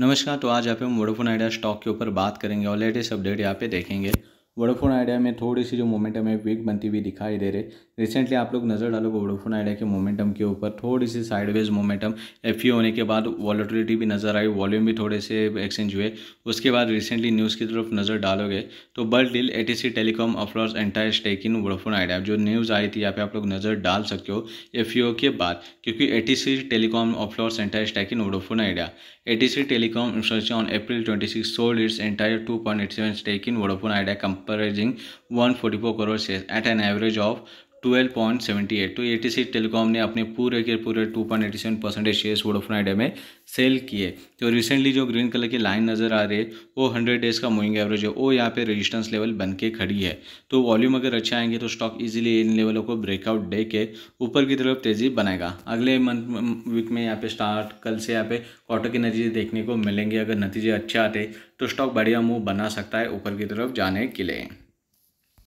नमस्कार तो आज यहाँ पे हम वोडोफोन आइडिया स्टॉक के ऊपर बात करेंगे और लेटेस्ट अपडेट यहाँ पे देखेंगे वोडाफोन आइडिया में थोड़ी सी जो मोमेंटम है वीक बनती हुई दिखाई दे रही रिसेंटली आप लोग नज़र डालोगे वोडाफोन आइडिया के मोमेंटम के ऊपर थोड़ी सी साइडवेज मोमेंटम एफ होने के बाद वॉलिटिलिटी भी नज़र आई वॉल्यूम भी थोड़े से एक्सचेंज हुए उसके बाद रिसेंटली न्यूज़ की तरफ नज़र डालोगे तो बल deal A telecom offloads entire stake in Vodafone Idea जो न्यूज़ आई थी यहाँ पे आप लोग नज़र डाल सकते हो एफ e के बाद क्योंकि A telecom offloads entire stake in Vodafone Idea A telecom installation on April twenty six sold its entire two point eight seven stake in Vodafone Idea company averaging 144 crore shares at an average of twelve point seventy eight तो A T C telecom ने अपने पूरे के पूरे two point eighty seven percentage shares Vodafone Idea में sell किए तो recently जो ग्रीन कलर की लाइन नज़र आ रही है वो हंड्रेड डेज का मूविंग एवरेज है वो यहाँ पे रेजिस्टेंस लेवल बन के खड़ी है तो वॉल्यूम अगर अच्छे आएंगे तो स्टॉक इजीली इन लेवलों को ब्रेकआउट दे के ऊपर की तरफ तेज़ी बनाएगा अगले मंथ वीक में यहाँ पे स्टार्ट कल से यहाँ पे क्वार्टर के नतीजे देखने को मिलेंगे अगर नतीजे अच्छे आते तो स्टॉक बढ़िया मूव बना सकता है ऊपर की तरफ जाने के लिए